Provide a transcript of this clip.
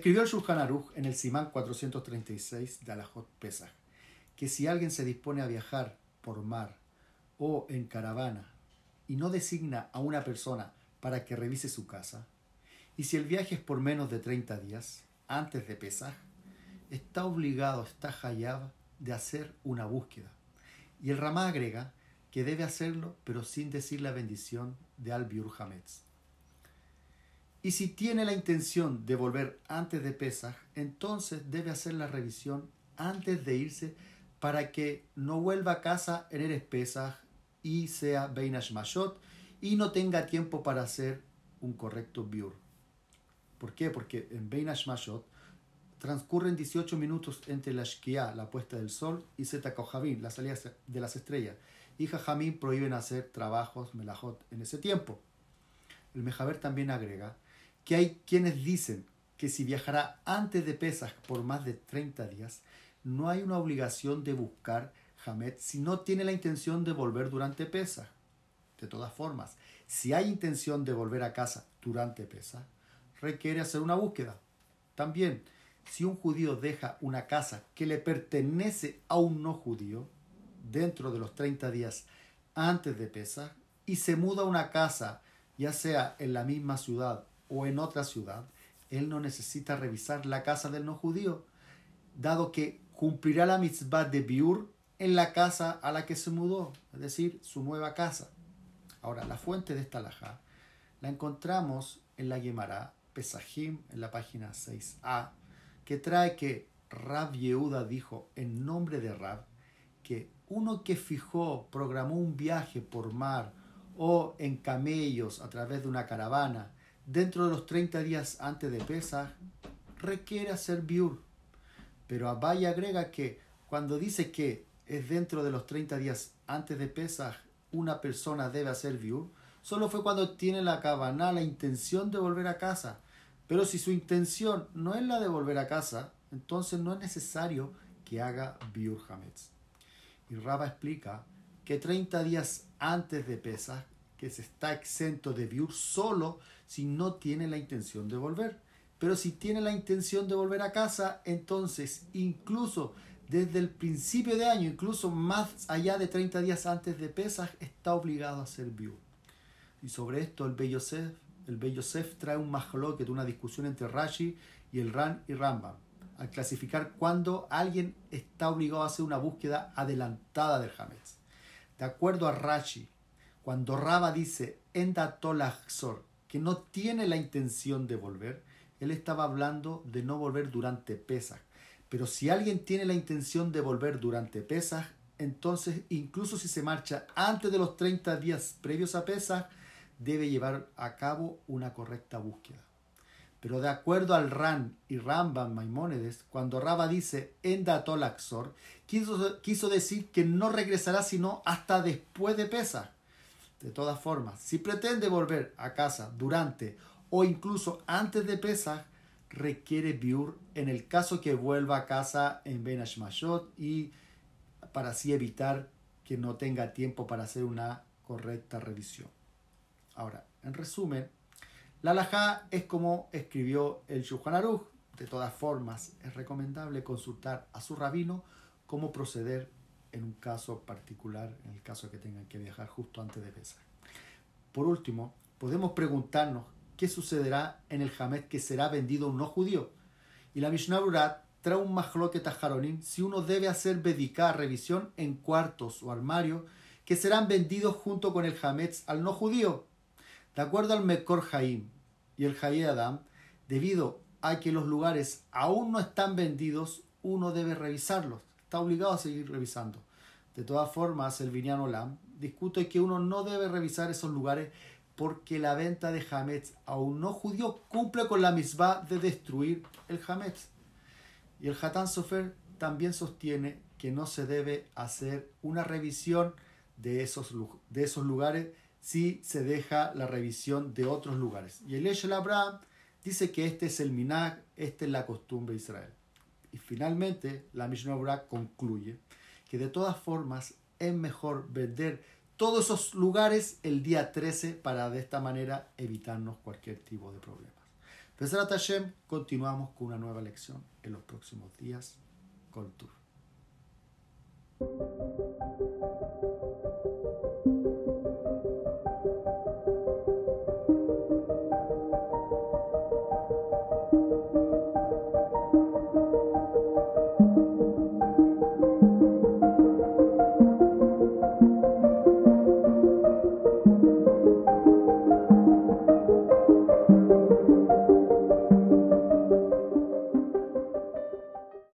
Escribió el Shulchan Aruch en el Simán 436 de Alajot Pesaj, que si alguien se dispone a viajar por mar o en caravana y no designa a una persona para que revise su casa, y si el viaje es por menos de 30 días, antes de Pesaj, está obligado, está hallado de hacer una búsqueda. Y el Ramá agrega que debe hacerlo, pero sin decir la bendición de Al-Biur Hametz. Y si tiene la intención de volver antes de Pesaj, entonces debe hacer la revisión antes de irse para que no vuelva a casa en eres Pesaj y sea Beinash Mashot y no tenga tiempo para hacer un correcto biur. ¿Por qué? Porque en Beinash Mashot transcurren 18 minutos entre la Shkia, la puesta del sol, y Zetakohavim, la salida de las estrellas. Y Jajamín prohíben hacer trabajos melajot en ese tiempo. El Mejaber también agrega que hay quienes dicen que si viajará antes de Pesaj por más de 30 días, no hay una obligación de buscar Hamed si no tiene la intención de volver durante Pesaj. De todas formas, si hay intención de volver a casa durante Pesaj, requiere hacer una búsqueda. También, si un judío deja una casa que le pertenece a un no judío dentro de los 30 días antes de Pesaj y se muda a una casa, ya sea en la misma ciudad o en otra ciudad, él no necesita revisar la casa del no judío, dado que cumplirá la mitzvah de Biur en la casa a la que se mudó, es decir, su nueva casa. Ahora, la fuente de esta laja la encontramos en la Gemara Pesajim, en la página 6a, que trae que Rab Yehuda dijo en nombre de Rab que uno que fijó, programó un viaje por mar o en camellos a través de una caravana dentro de los 30 días antes de Pesach, requiere hacer biur. Pero Abay agrega que cuando dice que es dentro de los 30 días antes de Pesach, una persona debe hacer biur, solo fue cuando tiene la cabana, la intención de volver a casa. Pero si su intención no es la de volver a casa, entonces no es necesario que haga biur hametz. Y Raba explica que 30 días antes de Pesach, que se está exento de view solo si no tiene la intención de volver. Pero si tiene la intención de volver a casa, entonces incluso desde el principio de año, incluso más allá de 30 días antes de Pesach, está obligado a ser view. Y sobre esto el Bellosef, el sef trae un que una discusión entre Rashi y el Ran y Rambam, al clasificar cuándo alguien está obligado a hacer una búsqueda adelantada del Hametz. De acuerdo a Rashi, cuando Raba dice Endatolaxor, que no tiene la intención de volver, él estaba hablando de no volver durante Pesaj. Pero si alguien tiene la intención de volver durante Pesaj, entonces incluso si se marcha antes de los 30 días previos a Pesaj, debe llevar a cabo una correcta búsqueda. Pero de acuerdo al Ran y Ramban Maimónides, cuando Raba dice Endatolaxor, quiso, quiso decir que no regresará sino hasta después de Pesaj. De todas formas, si pretende volver a casa durante o incluso antes de Pesach, requiere biur en el caso que vuelva a casa en Ben Ashmashot y para así evitar que no tenga tiempo para hacer una correcta revisión. Ahora, en resumen, la halajá es como escribió el Shulchan Aruch. De todas formas, es recomendable consultar a su rabino cómo proceder en un caso particular, en el caso que tengan que viajar justo antes de Pesach. Por último, podemos preguntarnos qué sucederá en el Hamed que será vendido a un no judío. Y la Mishnah trae un majloque tajaronim si uno debe hacer bedicá, revisión en cuartos o armario que serán vendidos junto con el Hametz al no judío. De acuerdo al Mekor Haim y el Jaye Adam, debido a que los lugares aún no están vendidos, uno debe revisarlos está obligado a seguir revisando. De todas formas, el Viniano Lam discute que uno no debe revisar esos lugares porque la venta de Hametz a un no judío cumple con la misma de destruir el Hametz. Y el Hatán Sofer también sostiene que no se debe hacer una revisión de esos, de esos lugares si se deja la revisión de otros lugares. Y el Eshel Abraham dice que este es el Minag, esta es la costumbre de Israel. Y finalmente, la Mishnah obra concluye que de todas formas es mejor vender todos esos lugares el día 13 para de esta manera evitarnos cualquier tipo de problemas. la Hashem, continuamos con una nueva lección en los próximos días. con tour.